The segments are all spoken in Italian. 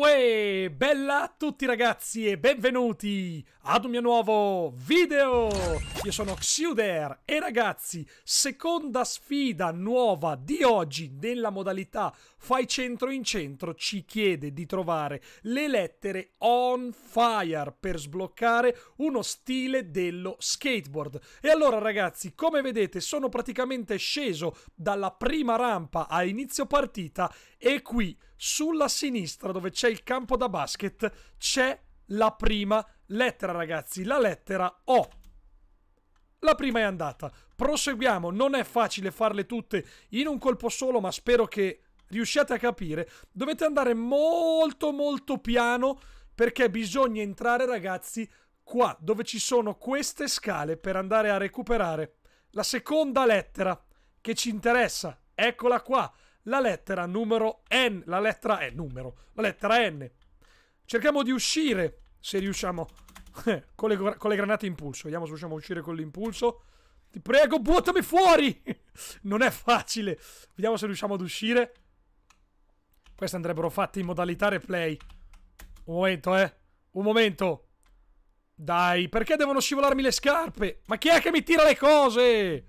Uè, bella a tutti ragazzi e benvenuti ad un mio nuovo video! Io sono Xiuder e ragazzi, seconda sfida nuova di oggi nella modalità Fai centro in centro ci chiede di trovare le lettere on fire per sbloccare uno stile dello skateboard. E allora ragazzi, come vedete sono praticamente sceso dalla prima rampa a inizio partita e qui sulla sinistra dove c'è il campo da basket c'è la prima lettera ragazzi, la lettera O. La prima è andata, proseguiamo, non è facile farle tutte in un colpo solo ma spero che riusciate a capire. Dovete andare molto molto piano perché bisogna entrare ragazzi qua dove ci sono queste scale per andare a recuperare la seconda lettera che ci interessa. Eccola qua, la lettera numero N, la lettera E, numero, la lettera N. Cerchiamo di uscire, se riusciamo, eh, con, le, con le granate impulso. Vediamo se riusciamo a uscire con l'impulso. Ti prego, buttami fuori! non è facile. Vediamo se riusciamo ad uscire. Queste andrebbero fatte in modalità replay. Un momento, eh. Un momento. Dai, perché devono scivolarmi le scarpe? Ma chi è che mi tira le cose?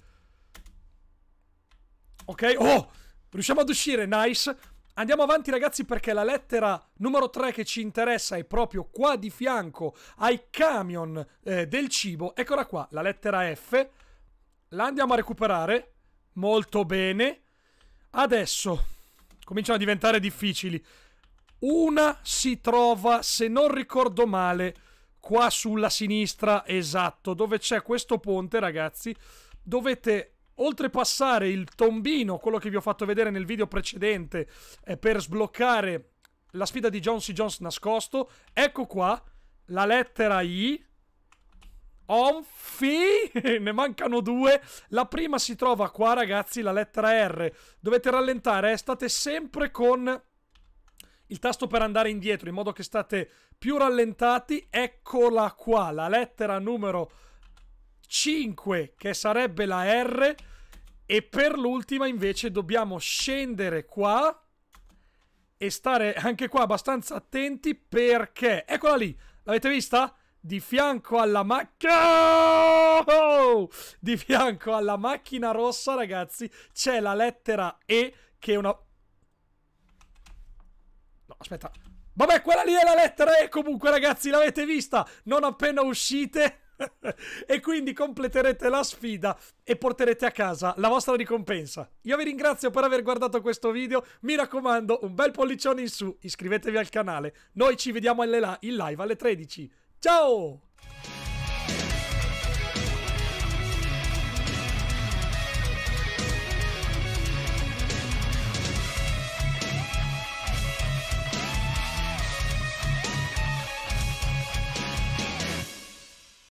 Ok, oh! Riusciamo ad uscire, nice. Andiamo avanti ragazzi perché la lettera numero 3 che ci interessa è proprio qua di fianco ai camion eh, del cibo. Eccola qua, la lettera F. La andiamo a recuperare. Molto bene. Adesso cominciano a diventare difficili. Una si trova, se non ricordo male, qua sulla sinistra, esatto, dove c'è questo ponte ragazzi. Dovete oltrepassare il tombino, quello che vi ho fatto vedere nel video precedente, eh, per sbloccare la sfida di John C. Jones nascosto, ecco qua la lettera I. Onfi, ne mancano due. La prima si trova qua, ragazzi, la lettera R. Dovete rallentare, eh? state sempre con il tasto per andare indietro, in modo che state più rallentati. Eccola qua, la lettera numero 3. 5 che sarebbe la R e per l'ultima invece dobbiamo scendere qua e stare anche qua abbastanza attenti perché eccola lì l'avete vista? di fianco alla macchina oh, di fianco alla macchina rossa ragazzi c'è la lettera E che è una no aspetta Vabbè, quella lì è la lettera E comunque, ragazzi, l'avete vista? Non appena uscite e quindi completerete la sfida e porterete a casa la vostra ricompensa. Io vi ringrazio per aver guardato questo video, mi raccomando un bel pollicione in su, iscrivetevi al canale, noi ci vediamo in live alle 13. Ciao!